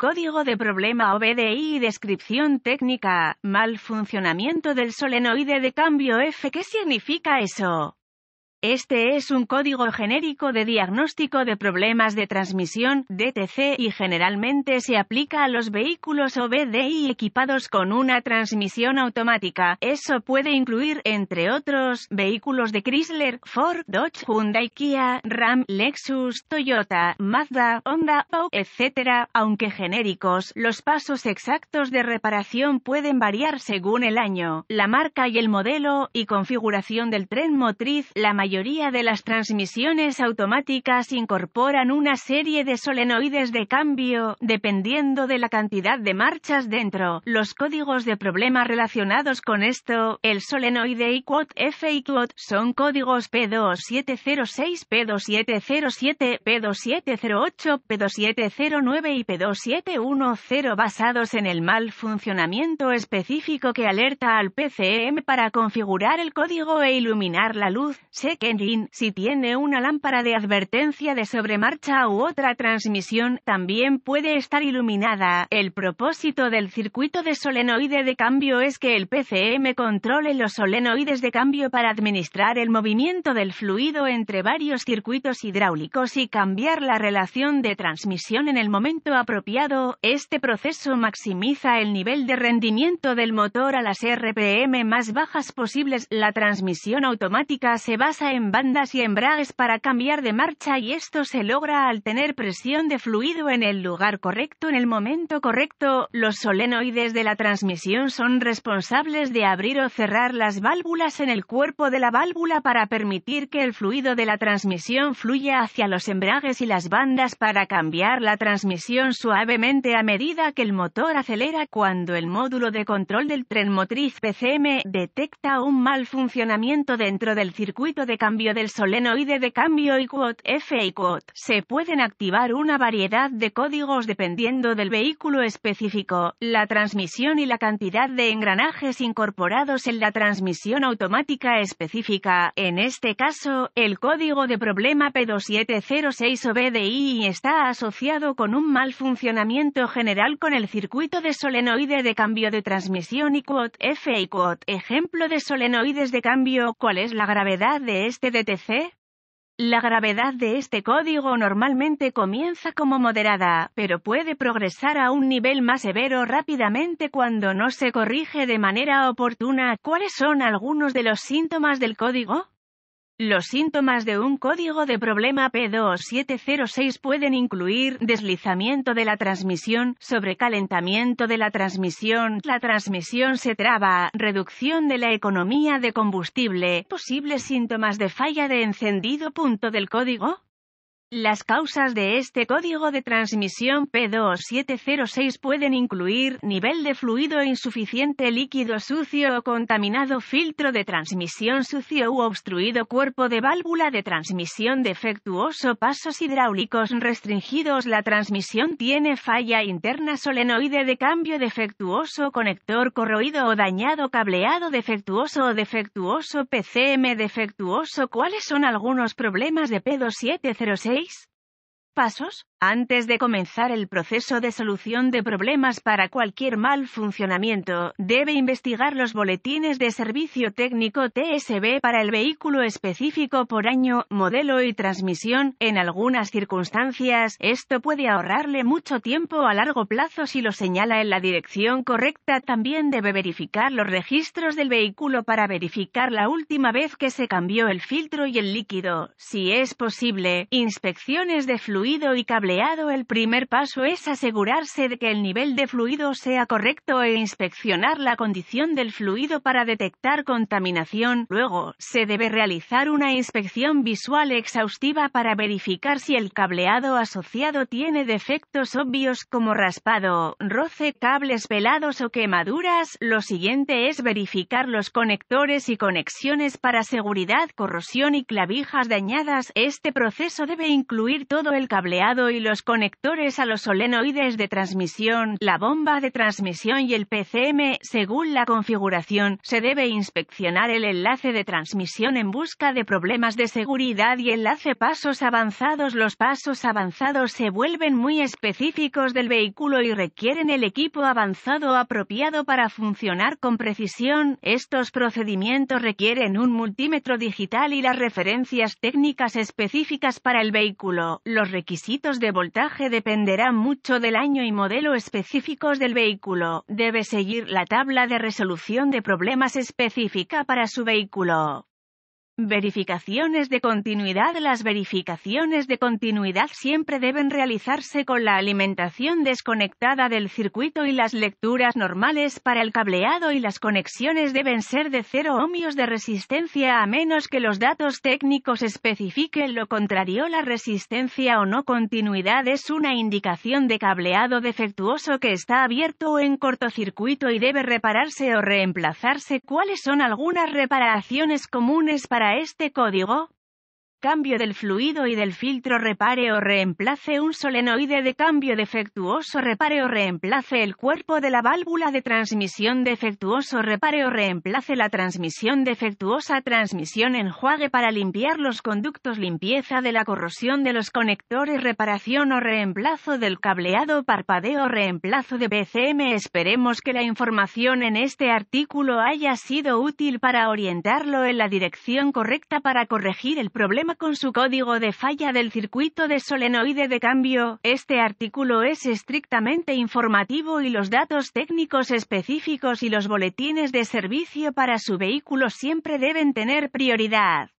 Código de problema OBDI y descripción técnica, mal funcionamiento del solenoide de cambio F. ¿Qué significa eso? Este es un código genérico de diagnóstico de problemas de transmisión, DTC, y generalmente se aplica a los vehículos OBDI equipados con una transmisión automática. Eso puede incluir, entre otros, vehículos de Chrysler, Ford, Dodge, Hyundai, Kia, Ram, Lexus, Toyota, Mazda, Honda, Pau, etc. Aunque genéricos, los pasos exactos de reparación pueden variar según el año, la marca y el modelo, y configuración del tren motriz. La mayoría de las transmisiones automáticas incorporan una serie de solenoides de cambio, dependiendo de la cantidad de marchas dentro. Los códigos de problemas relacionados con esto, el solenoide y F quote, son códigos P2706, P2707, P2708, P2709 y P2710 basados en el mal funcionamiento específico que alerta al PCM para configurar el código e iluminar la luz. Kenlin, si tiene una lámpara de advertencia de sobremarcha u otra transmisión, también puede estar iluminada. El propósito del circuito de solenoide de cambio es que el PCM controle los solenoides de cambio para administrar el movimiento del fluido entre varios circuitos hidráulicos y cambiar la relación de transmisión en el momento apropiado. Este proceso maximiza el nivel de rendimiento del motor a las RPM más bajas posibles. La transmisión automática se basa en bandas y embragues para cambiar de marcha y esto se logra al tener presión de fluido en el lugar correcto en el momento correcto. Los solenoides de la transmisión son responsables de abrir o cerrar las válvulas en el cuerpo de la válvula para permitir que el fluido de la transmisión fluya hacia los embragues y las bandas para cambiar la transmisión suavemente a medida que el motor acelera cuando el módulo de control del tren motriz PCM detecta un mal funcionamiento dentro del circuito de cambio del solenoide de cambio y quote F y Se pueden activar una variedad de códigos dependiendo del vehículo específico, la transmisión y la cantidad de engranajes incorporados en la transmisión automática específica. En este caso, el código de problema P2706 OBDI está asociado con un mal funcionamiento general con el circuito de solenoide de cambio de transmisión y quote F y Ejemplo de solenoides de cambio, ¿cuál es la gravedad de este DTC? La gravedad de este código normalmente comienza como moderada, pero puede progresar a un nivel más severo rápidamente cuando no se corrige de manera oportuna. ¿Cuáles son algunos de los síntomas del código? Los síntomas de un código de problema P2706 pueden incluir deslizamiento de la transmisión, sobrecalentamiento de la transmisión, la transmisión se traba, reducción de la economía de combustible, posibles síntomas de falla de encendido. Punto del código las causas de este código de transmisión P2706 pueden incluir nivel de fluido insuficiente, líquido sucio o contaminado, filtro de transmisión sucio u obstruido, cuerpo de válvula de transmisión defectuoso, pasos hidráulicos restringidos. La transmisión tiene falla interna, solenoide de cambio defectuoso, conector corroído o dañado, cableado defectuoso o defectuoso, PCM defectuoso. ¿Cuáles son algunos problemas de P2706? ¿Veis? Pasos, antes de comenzar el proceso de solución de problemas para cualquier mal funcionamiento, debe investigar los boletines de servicio técnico TSB para el vehículo específico por año, modelo y transmisión. En algunas circunstancias, esto puede ahorrarle mucho tiempo a largo plazo si lo señala en la dirección correcta. También debe verificar los registros del vehículo para verificar la última vez que se cambió el filtro y el líquido. Si es posible, inspecciones de fluido y cable el primer paso es asegurarse de que el nivel de fluido sea correcto e inspeccionar la condición del fluido para detectar contaminación. Luego, se debe realizar una inspección visual exhaustiva para verificar si el cableado asociado tiene defectos obvios como raspado, roce, cables pelados o quemaduras. Lo siguiente es verificar los conectores y conexiones para seguridad, corrosión y clavijas dañadas. Este proceso debe incluir todo el cableado y los conectores a los solenoides de transmisión, la bomba de transmisión y el PCM, según la configuración, se debe inspeccionar el enlace de transmisión en busca de problemas de seguridad y enlace pasos avanzados. Los pasos avanzados se vuelven muy específicos del vehículo y requieren el equipo avanzado apropiado para funcionar con precisión. Estos procedimientos requieren un multímetro digital y las referencias técnicas específicas para el vehículo. Los requisitos de este voltaje dependerá mucho del año y modelo específicos del vehículo. Debe seguir la tabla de resolución de problemas específica para su vehículo. Verificaciones de continuidad Las verificaciones de continuidad siempre deben realizarse con la alimentación desconectada del circuito y las lecturas normales para el cableado y las conexiones deben ser de 0 ohmios de resistencia a menos que los datos técnicos especifiquen lo contrario. La resistencia o no continuidad es una indicación de cableado defectuoso que está abierto o en cortocircuito y debe repararse o reemplazarse. ¿Cuáles son algunas reparaciones comunes para este código, Cambio del fluido y del filtro repare o reemplace un solenoide de cambio defectuoso repare o reemplace el cuerpo de la válvula de transmisión defectuoso repare o reemplace la transmisión defectuosa transmisión enjuague para limpiar los conductos limpieza de la corrosión de los conectores reparación o reemplazo del cableado parpadeo reemplazo de BCM esperemos que la información en este artículo haya sido útil para orientarlo en la dirección correcta para corregir el problema con su código de falla del circuito de solenoide de cambio, este artículo es estrictamente informativo y los datos técnicos específicos y los boletines de servicio para su vehículo siempre deben tener prioridad.